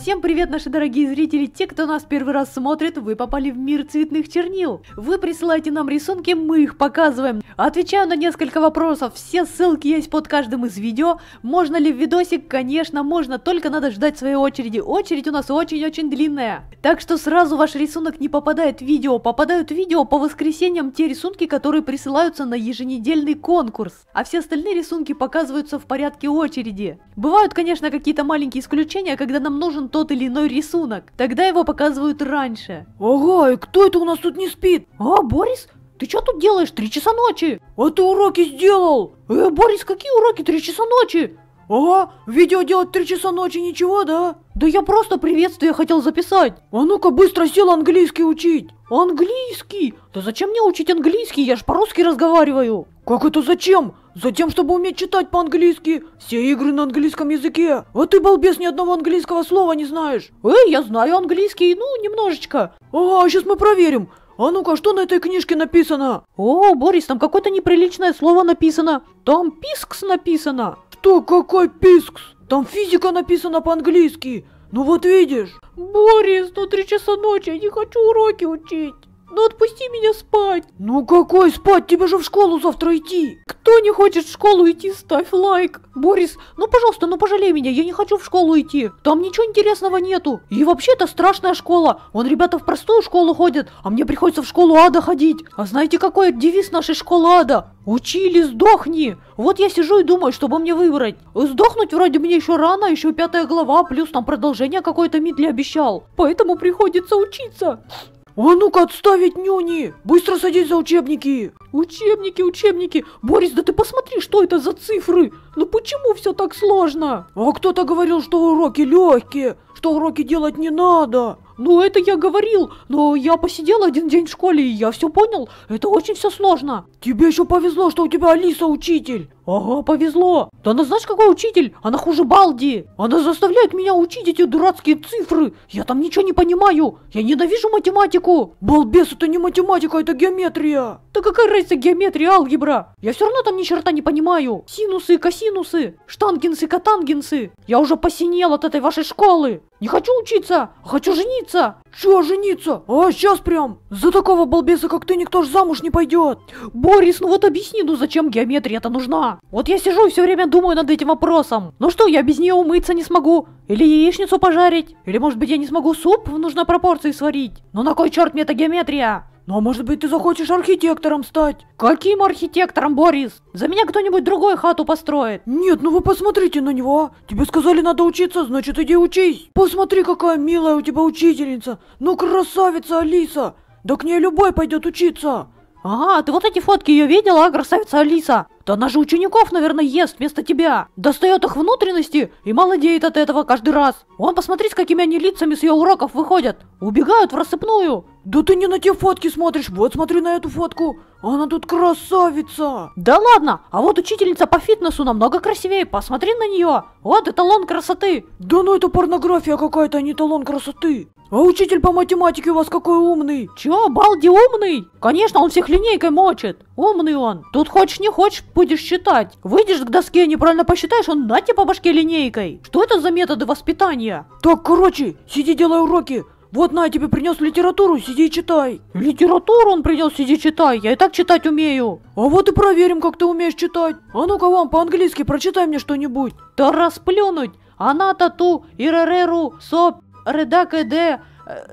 Всем привет, наши дорогие зрители! Те, кто нас первый раз смотрит, вы попали в мир цветных чернил. Вы присылаете нам рисунки, мы их показываем. Отвечаю на несколько вопросов, все ссылки есть под каждым из видео. Можно ли в видосик? Конечно, можно, только надо ждать своей очереди. Очередь у нас очень-очень длинная. Так что сразу ваш рисунок не попадает в видео. Попадают в видео по воскресеньям те рисунки, которые присылаются на еженедельный конкурс. А все остальные рисунки показываются в порядке очереди. Бывают, конечно, какие-то маленькие исключения, когда нам нужен тот тот или иной рисунок. Тогда его показывают раньше. Ага, и кто это у нас тут не спит? А, Борис? Ты что тут делаешь? Три часа ночи. А ты уроки сделал. Э, Борис, какие уроки? Три часа ночи. Ага, видео делать 3 часа ночи, ничего, да? Да я просто приветствие хотел записать. А ну-ка быстро сел английский учить. Английский? Да зачем мне учить английский? Я ж по-русски разговариваю. Как это зачем? Затем, чтобы уметь читать по-английски. Все игры на английском языке. А ты, балбес, ни одного английского слова не знаешь. Эй, я знаю английский, ну, немножечко. Ага, сейчас мы проверим. А ну-ка, что на этой книжке написано? О, Борис, там какое-то неприличное слово написано. Там пискс написано. Что, какой пискс? Там физика написана по-английски. Ну вот видишь. Борис, ну три часа ночи, я не хочу уроки учить. Ну отпусти меня спать. Ну какой спать? Тебе же в школу завтра идти. Кто не хочет в школу идти, ставь лайк. Борис, ну пожалуйста, ну пожалей меня, я не хочу в школу идти. Там ничего интересного нету. И вообще это страшная школа. Вон ребята в простую школу ходят, а мне приходится в школу ада ходить. А знаете какой девиз нашей школы ада? Учили, сдохни. Вот я сижу и думаю, чтобы мне выбрать. Сдохнуть вроде мне еще рано, еще пятая глава, плюс там продолжение какое-то Мидли обещал. Поэтому приходится учиться. А ну-ка отставить нюни! Быстро садись за учебники! Учебники, учебники! Борис, да ты посмотри, что это за цифры! Ну почему все так сложно? А кто-то говорил, что уроки легкие, что уроки делать не надо. Ну, это я говорил, но я посидел один день в школе, и я все понял. Это очень все сложно. Тебе еще повезло, что у тебя Алиса учитель. Ага, повезло. Да она знаешь, какой учитель? Она хуже Балди. Она заставляет меня учить эти дурацкие цифры. Я там ничего не понимаю. Я ненавижу математику. Балбес, это не математика, это геометрия. Да какая разница геометрия, алгебра? Я все равно там ни черта не понимаю. Синусы, косинусы, штангенсы, катангенсы. Я уже посинел от этой вашей школы. Не хочу учиться, а хочу жениться жениться? Чё жениться? А сейчас прям! За такого балбеса, как ты, никто ж замуж не пойдет. Борис, ну вот объясни, ну зачем геометрия-то нужна? Вот я сижу и все время думаю над этим вопросом. Ну что, я без нее умыться не смогу? Или яичницу пожарить? Или может быть я не смогу суп в нужной пропорции сварить? Ну на кой черт мне эта геометрия? Ну а может быть ты захочешь архитектором стать? Каким архитектором, Борис? За меня кто-нибудь другой хату построит. Нет, ну вы посмотрите на него. А. Тебе сказали надо учиться, значит иди учись. Посмотри, какая милая у тебя учительница. Ну красавица Алиса. Да к ней любой пойдет учиться. Ага, ты вот эти фотки ее видела, а, красавица Алиса? Да она же учеников, наверное, ест вместо тебя. Достает их внутренности и молодеет от этого каждый раз. Вон посмотри, с какими они лицами с ее уроков выходят. Убегают в рассыпную. Да ты не на те фотки смотришь, вот смотри на эту фотку. Она тут красавица. Да ладно, а вот учительница по фитнесу намного красивее, посмотри на нее. Вот эталон красоты. Да ну это порнография какая-то, а не эталон красоты. А учитель по математике у вас какой умный? Чё, Балди умный? Конечно, он всех линейкой мочит. Умный он. Тут хочешь не хочешь, будешь считать. Выйдешь к доске, неправильно посчитаешь, он на тебе по башке линейкой. Что это за методы воспитания? Так, короче, сиди делай уроки. Вот на, я тебе принес литературу, сиди и читай. Литературу он принес, сиди читай, я и так читать умею. А вот и проверим, как ты умеешь читать. А ну-ка вам по-английски прочитай мне что-нибудь. Да расплюнуть. Она тату, ирареру соп, редакэде,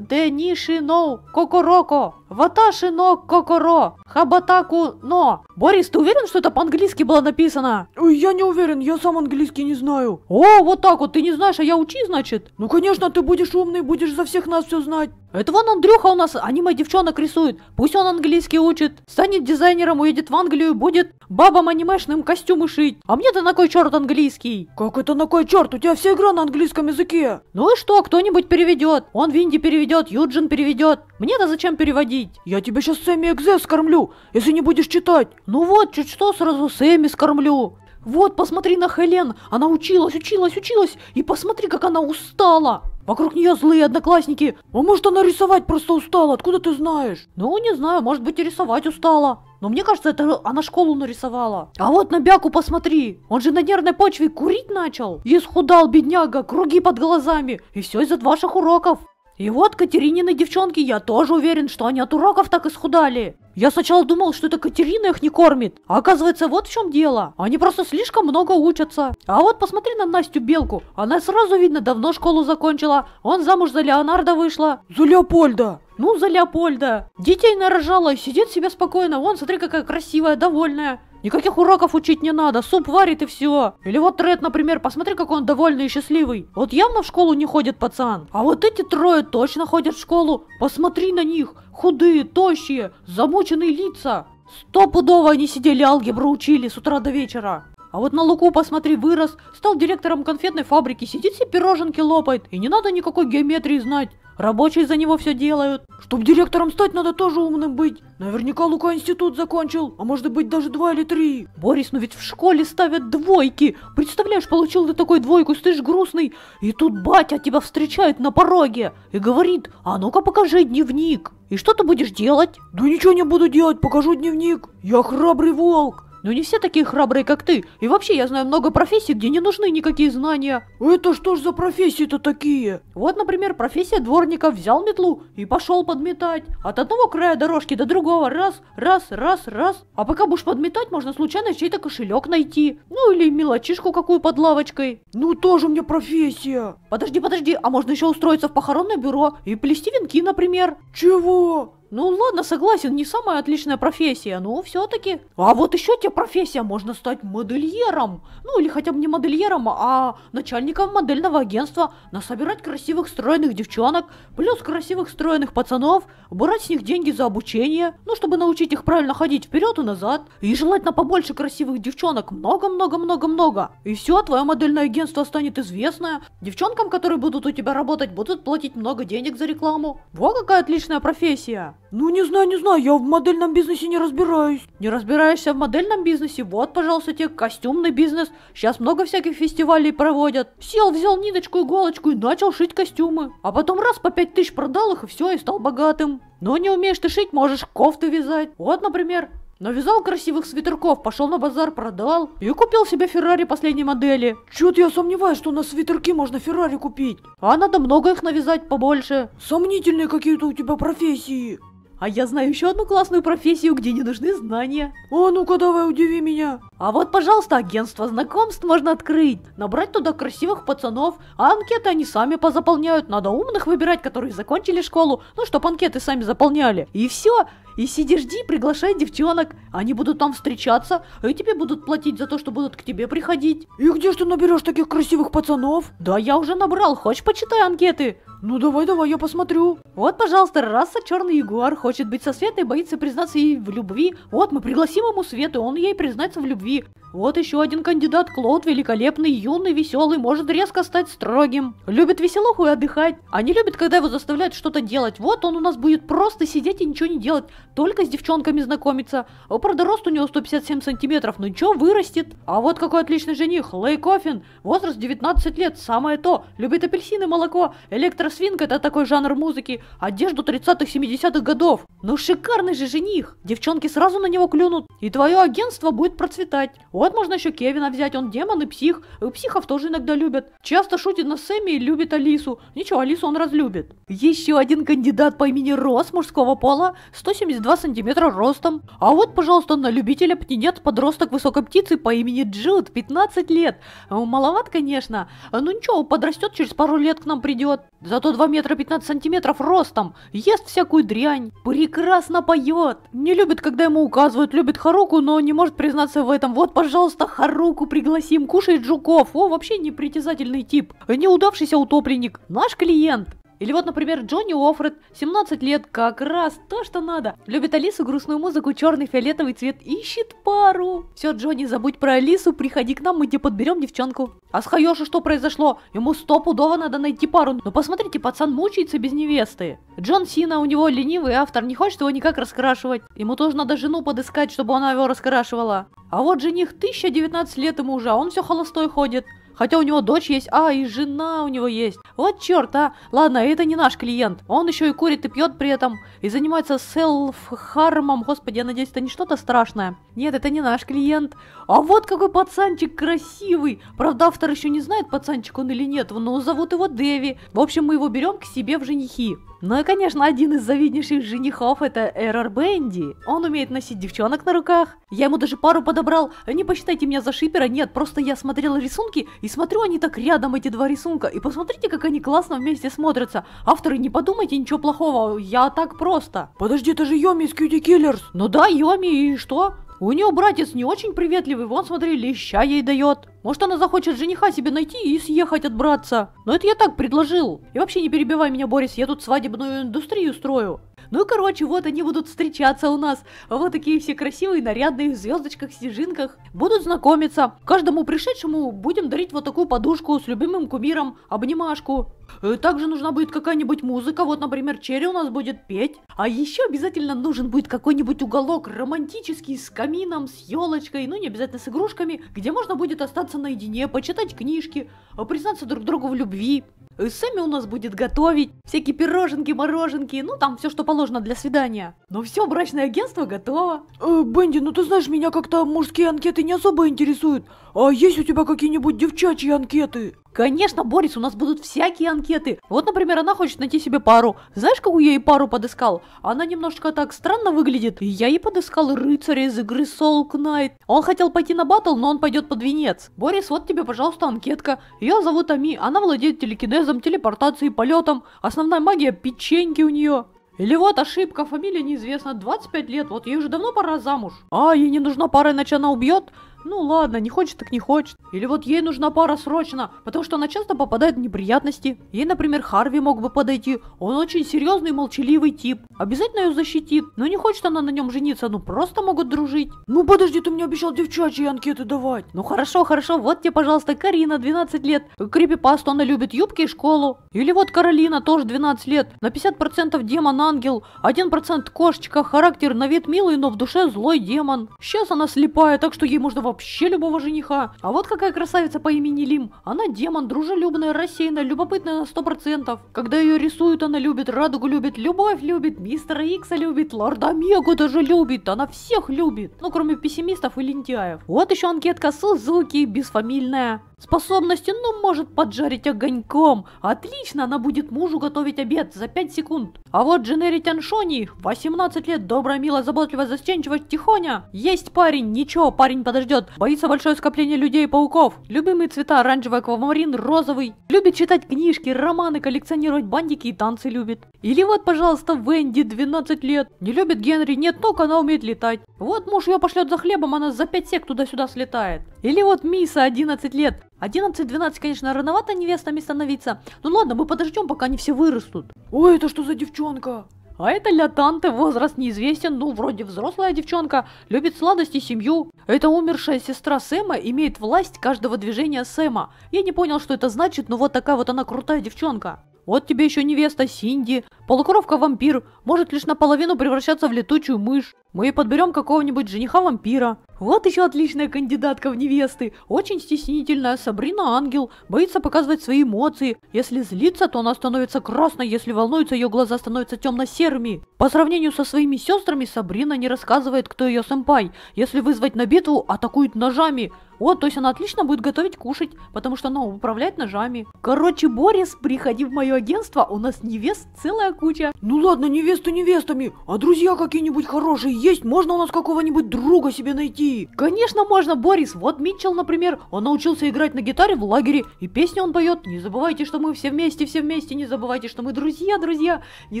денишино, кокороко. Ваташи но кокоро, хабатаку но. Борис, ты уверен, что это по-английски было написано? я не уверен, я сам английский не знаю. О, вот так вот, ты не знаешь, а я учи, значит? Ну, конечно, ты будешь умный, будешь за всех нас все знать. Это вон Андрюха у нас аниме девчонок рисует. Пусть он английский учит, станет дизайнером, уедет в Англию, будет бабам анимешным костюмы шить. А мне-то на кой черт английский? Как это на кой черт? У тебя вся игра на английском языке. Ну и что, кто-нибудь переведет. Он Винди переведет, Юджин переведет. Мне-то зачем переводить? кормить. Я тебя сейчас Сэмми Экзе скормлю, если не будешь читать. Ну вот, чуть что, сразу Сэмми скормлю. Вот, посмотри на Хелен. Она училась, училась, училась. И посмотри, как она устала. Вокруг нее злые одноклассники. А может она рисовать просто устала? Откуда ты знаешь? Ну, не знаю, может быть и рисовать устала. Но мне кажется, это она школу нарисовала. А вот на Бяку посмотри. Он же на нервной почве курить начал. И схудал, бедняга, круги под глазами. И все из-за ваших уроков. И вот Катеринины девчонки, я тоже уверен, что они от уроков так исхудали. Я сначала думал, что это Катерина их не кормит. А оказывается, вот в чем дело. Они просто слишком много учатся. А вот посмотри на Настю Белку. Она сразу видно давно школу закончила. Он замуж за Леонардо вышла. За Леопольда. Ну, за Леопольда. Детей нарожала, сидит себе спокойно. Вон, смотри, какая красивая, довольная. Никаких уроков учить не надо, суп варит и все. Или вот Ред, например, посмотри, как он довольный и счастливый. Вот явно в школу не ходит пацан. А вот эти трое точно ходят в школу. Посмотри на них. Худые, тощие, замученные лица. Стопудово они сидели алгебру учили с утра до вечера. А вот на Луку, посмотри, вырос, стал директором конфетной фабрики, сидит себе пироженки лопает, и не надо никакой геометрии знать. Рабочие за него все делают. Чтоб директором стать, надо тоже умным быть. Наверняка Лука институт закончил, а может быть даже два или три. Борис, ну ведь в школе ставят двойки. Представляешь, получил ты такой двойку, стыж грустный, и тут батя тебя встречает на пороге и говорит, а ну-ка покажи дневник. И что ты будешь делать? Да ничего не буду делать, покажу дневник. Я храбрый волк. Но ну, не все такие храбрые, как ты. И вообще, я знаю много профессий, где не нужны никакие знания. Это что ж за профессии-то такие? Вот, например, профессия дворника. Взял метлу и пошел подметать. От одного края дорожки до другого. Раз, раз, раз, раз. А пока будешь подметать, можно случайно чей-то кошелек найти. Ну или мелочишку какую под лавочкой. Ну тоже у меня профессия. Подожди, подожди, а можно еще устроиться в похоронное бюро и плести венки, например. Чего? Ну ладно, согласен, не самая отличная профессия, но все-таки. А вот еще тебе профессия, можно стать модельером. Ну или хотя бы не модельером, а начальником модельного агентства. Насобирать красивых стройных девчонок, плюс красивых стройных пацанов, брать с них деньги за обучение, ну чтобы научить их правильно ходить вперед и назад. И желательно побольше красивых девчонок, много-много-много-много. И все, твое модельное агентство станет известное. Девчонкам, которые будут у тебя работать, будут платить много денег за рекламу. Во какая отличная профессия. Ну, не знаю, не знаю, я в модельном бизнесе не разбираюсь. Не разбираешься в модельном бизнесе? Вот, пожалуйста, тебе костюмный бизнес. Сейчас много всяких фестивалей проводят. Сел, взял ниточку, иголочку и начал шить костюмы. А потом раз по пять тысяч продал их и все, и стал богатым. Но ну, не умеешь ты шить, можешь кофты вязать. Вот, например, Навязал красивых свитерков, пошел на базар, продал и купил себе Феррари последней модели. Чё-то я сомневаюсь, что на свитерки можно Феррари купить. А надо много их навязать побольше. Сомнительные какие-то у тебя профессии. А я знаю еще одну классную профессию, где не нужны знания. О, а ну-ка давай удиви меня. А вот, пожалуйста, агентство знакомств можно открыть. Набрать туда красивых пацанов, а анкеты они сами позаполняют. Надо умных выбирать, которые закончили школу, ну, чтоб анкеты сами заполняли. И все. И сиди жди, приглашай девчонок. Они будут там встречаться, и тебе будут платить за то, что будут к тебе приходить. И где ж ты наберешь таких красивых пацанов? Да я уже набрал, хочешь почитай анкеты? Ну давай, давай, я посмотрю. Вот, пожалуйста, раса черный ягуар хочет быть со Светой, боится признаться ей в любви. Вот, мы пригласим ему Свету, он ей признается в любви. Вот еще один кандидат, Клод, великолепный, юный, веселый, может резко стать строгим. Любит веселуху и отдыхать. А не любит, когда его заставляют что-то делать. Вот он у нас будет просто сидеть и ничего не делать, только с девчонками знакомиться. Правда, рост у него 157 сантиметров, но ничего, вырастет. А вот какой отличный жених, Лей Кофин. Возраст 19 лет, самое то. Любит апельсины, молоко, электро свинг это такой жанр музыки, одежду 30-70-х годов. Ну шикарный же жених, девчонки сразу на него клюнут, и твое агентство будет процветать. Вот можно еще Кевина взять, он демон и псих, и психов тоже иногда любят. Часто шутит на Сэмми и любит Алису, ничего, Алису он разлюбит. Еще один кандидат по имени Рос мужского пола, 172 сантиметра ростом. А вот, пожалуйста, на любителя птенец подросток высокой птицы по имени Джуд, 15 лет. Маловат, конечно, ну ничего, подрастет, через пару лет к нам придет. Зато то 2 метра 15 сантиметров ростом, ест всякую дрянь, прекрасно поет. Не любит, когда ему указывают, любит Харуку, но не может признаться в этом. Вот, пожалуйста, Харуку пригласим, кушает жуков. О, вообще непритязательный тип. Неудавшийся утопленник, наш клиент. Или вот, например, Джонни Уоффред, 17 лет, как раз то, что надо. Любит Алису грустную музыку, черный фиолетовый цвет, ищет пару. Все, Джонни, забудь про Алису, приходи к нам, мы тебе подберем девчонку. А с Хайоши что произошло? Ему стопудово надо найти пару. Но ну, посмотрите, пацан мучается без невесты. Джон Сина у него ленивый автор, не хочет его никак раскрашивать. Ему тоже надо жену подыскать, чтобы она его раскрашивала. А вот жених 1019 лет ему уже, а он все холостой ходит. Хотя у него дочь есть, а, и жена у него есть. Вот черт, а. Ладно, это не наш клиент. Он еще и курит и пьет при этом. И занимается селф-хармом. Господи, я надеюсь, это не что-то страшное. Нет, это не наш клиент. А вот какой пацанчик красивый. Правда, автор еще не знает, пацанчик он или нет, но зовут его Дэви. В общем, мы его берем к себе в женихи. Ну и, конечно, один из завиднейших женихов это Эрор Бенди. Он умеет носить девчонок на руках. Я ему даже пару подобрал. Не посчитайте меня за шипера, нет, просто я смотрела рисунки и смотрю, они так рядом, эти два рисунка. И посмотрите, как они классно вместе смотрятся. Авторы, не подумайте ничего плохого, я так просто. Подожди, это же Йоми из Кьюти Киллерс. Ну да, Йоми, и что? У нее братец не очень приветливый, вон, смотри, леща ей дает. Может, она захочет жениха себе найти и съехать от братца. Но это я так предложил. И вообще не перебивай меня, Борис, я тут свадебную индустрию строю. Ну, и короче, вот они будут встречаться у нас. Вот такие все красивые, нарядные, в звездочках, снежинках. Будут знакомиться. Каждому пришедшему будем дарить вот такую подушку с любимым кумиром, обнимашку. Э, также нужна будет какая-нибудь музыка, вот, например, Черри у нас будет петь. А еще обязательно нужен будет какой-нибудь уголок романтический с камином, с елочкой, ну не обязательно с игрушками, где можно будет остаться наедине, почитать книжки, э, признаться друг другу в любви. Э, сами у нас будет готовить всякие пироженки, мороженки, ну там все, что положено нужно для свидания. Но все, брачное агентство готово. Э, Бенди, ну ты знаешь, меня как-то мужские анкеты не особо интересуют. А есть у тебя какие-нибудь девчачьи анкеты? Конечно, Борис, у нас будут всякие анкеты. Вот, например, она хочет найти себе пару. Знаешь, какую я ей пару подыскал? Она немножко так странно выглядит. я ей подыскал рыцаря из игры Soul Knight. Он хотел пойти на батл, но он пойдет под венец. Борис, вот тебе, пожалуйста, анкетка. Ее зовут Ами. Она владеет телекинезом, телепортацией, полетом. Основная магия печеньки у нее. Или вот ошибка, фамилия неизвестна, 25 лет, вот ей уже давно пора замуж. А, ей не нужна пара, иначе она убьет ну ладно, не хочет так не хочет. Или вот ей нужна пара срочно, потому что она часто попадает в неприятности. Ей, например, Харви мог бы подойти. Он очень серьезный молчаливый тип. Обязательно ее защитит. Но не хочет она на нем жениться, ну просто могут дружить. Ну подожди, ты мне обещал девчачьи анкеты давать. Ну хорошо, хорошо, вот тебе, пожалуйста, Карина, 12 лет. Крипипасту она любит юбки и школу. Или вот Каролина, тоже 12 лет. На 50% демон-ангел, 1% кошечка, характер на вид милый, но в душе злой демон. Сейчас она слепая, так что ей можно во вообще любого жениха. А вот какая красавица по имени Лим. Она демон, дружелюбная, рассеянная, любопытная на сто процентов. Когда ее рисуют, она любит, радугу любит, любовь любит, мистера Икса любит, лорда Мегу даже любит. Она всех любит. Ну, кроме пессимистов и лентяев. Вот еще анкетка Сузуки, бесфамильная. Способности, ну, может поджарить огоньком. Отлично, она будет мужу готовить обед за 5 секунд. А вот Дженери Тяншони, 18 лет, добрая, милая, заботливая, застенчивая, тихоня. Есть парень, ничего, парень подождет. Боится большое скопление людей и пауков. Любимые цвета оранжевый аквамарин, розовый. Любит читать книжки, романы, коллекционировать бандики и танцы любит. Или вот, пожалуйста, Венди, 12 лет. Не любит Генри, нет ног, она умеет летать. Вот муж ее пошлет за хлебом, она за 5 сек туда-сюда слетает. Или вот Миса 11 лет. 11-12, конечно, рановато невестами становиться. Ну ладно, мы подождем, пока они все вырастут. Ой, это что за девчонка? А это для танты возраст неизвестен, ну вроде взрослая девчонка, любит сладости, семью. Это умершая сестра Сэма имеет власть каждого движения Сэма. Я не понял, что это значит, но вот такая вот она крутая девчонка. Вот тебе еще невеста Синди, полукровка-вампир, может лишь наполовину превращаться в летучую мышь. Мы подберем какого-нибудь жениха-вампира. Вот еще отличная кандидатка в невесты. Очень стеснительная Сабрина Ангел. Боится показывать свои эмоции. Если злится, то она становится красной. Если волнуется, ее глаза становятся темно-серыми. По сравнению со своими сестрами, Сабрина не рассказывает, кто ее сэмпай. Если вызвать на битву, атакует ножами. Вот, то есть она отлично будет готовить кушать, потому что она управляет ножами. Короче, Борис, приходи в мое агентство, у нас невест целая куча. Ну ладно, невесты невестами, а друзья какие-нибудь хорошие есть, можно у нас какого-нибудь друга себе найти? Конечно можно, Борис. Вот Митчелл, например, он научился играть на гитаре в лагере, и песни он поет. Не забывайте, что мы все вместе, все вместе, не забывайте, что мы друзья, друзья. Не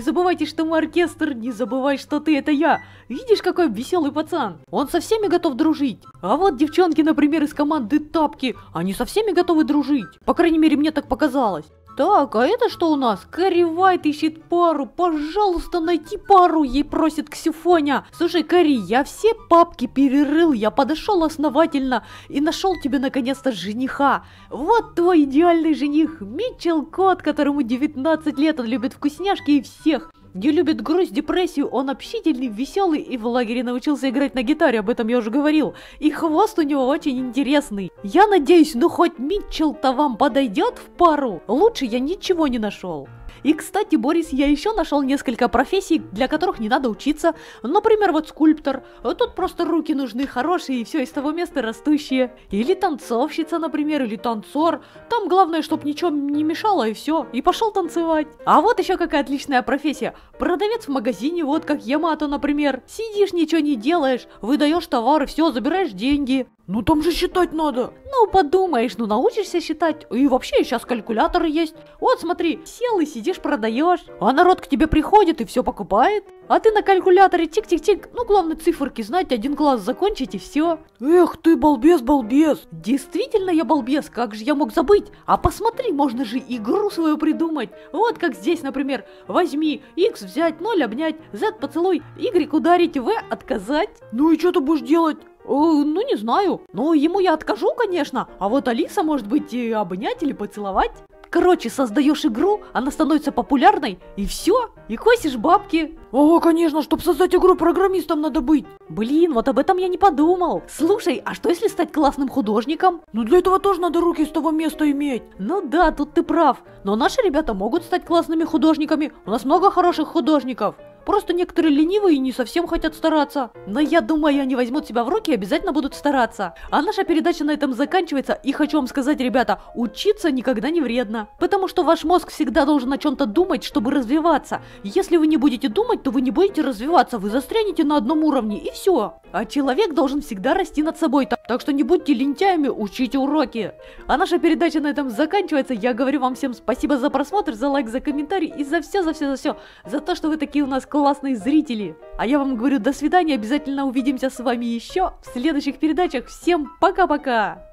забывайте, что мы оркестр, не забывай, что ты это я. Видишь, какой веселый пацан. Он со всеми готов дружить. А вот девчонки, например, из команды Тапки, они со всеми готовы дружить. По крайней мере, мне так показалось. Так, а это что у нас? Кэрри Вайт ищет пару. Пожалуйста, найти пару, ей просит Ксюфоня. Слушай, Кэрри, я все папки перерыл, я подошел основательно и нашел тебе наконец-то жениха. Вот твой идеальный жених, Митчел Кот, которому 19 лет, он любит вкусняшки и всех не любит грусть, депрессию, он общительный, веселый и в лагере научился играть на гитаре, об этом я уже говорил. И хвост у него очень интересный. Я надеюсь, ну хоть Митчелл-то вам подойдет в пару? Лучше я ничего не нашел. И, кстати, Борис, я еще нашел несколько профессий, для которых не надо учиться. Например, вот скульптор. Тут просто руки нужны хорошие и все из того места растущие. Или танцовщица, например, или танцор. Там главное, чтобы ничем не мешало и все. И пошел танцевать. А вот еще какая отличная профессия. Продавец в магазине, вот как Ямато, например. Сидишь, ничего не делаешь, выдаешь товары, все, забираешь деньги. Ну там же считать надо. Ну подумаешь, ну научишься считать. И вообще сейчас калькуляторы есть. Вот смотри, сел и сидишь продаешь. А народ к тебе приходит и все покупает. А ты на калькуляторе тик-тик-тик. Ну главное циферки знать, один класс закончить и все. Эх ты балбес, балбес. Действительно я балбес, как же я мог забыть? А посмотри, можно же игру свою придумать. Вот как здесь, например, возьми, x взять, 0 обнять, z поцелуй, y ударить, v отказать. Ну и что ты будешь делать? Э, ну не знаю. Но ему я откажу, конечно. А вот Алиса может быть и обнять или поцеловать. Короче, создаешь игру, она становится популярной, и все, и косишь бабки. О, конечно, чтобы создать игру, программистом надо быть. Блин, вот об этом я не подумал. Слушай, а что если стать классным художником? Ну для этого тоже надо руки с того места иметь. Ну да, тут ты прав. Но наши ребята могут стать классными художниками, у нас много хороших художников. Просто некоторые ленивые и не совсем хотят стараться. Но я думаю, они возьмут себя в руки и обязательно будут стараться. А наша передача на этом заканчивается. И хочу вам сказать, ребята, учиться никогда не вредно. Потому что ваш мозг всегда должен о чем-то думать, чтобы развиваться. Если вы не будете думать, то вы не будете развиваться. Вы застрянете на одном уровне и все. А человек должен всегда расти над собой. Так что не будьте лентяями, учите уроки. А наша передача на этом заканчивается. Я говорю вам всем спасибо за просмотр, за лайк, за комментарий и за все, за все, за все. За то, что вы такие у нас классные зрители! А я вам говорю до свидания, обязательно увидимся с вами еще в следующих передачах. Всем пока-пока!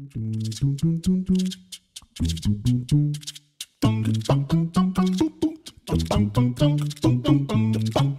Dum dum dum dum dum dum dum dum dum dum dum dum dum dum dum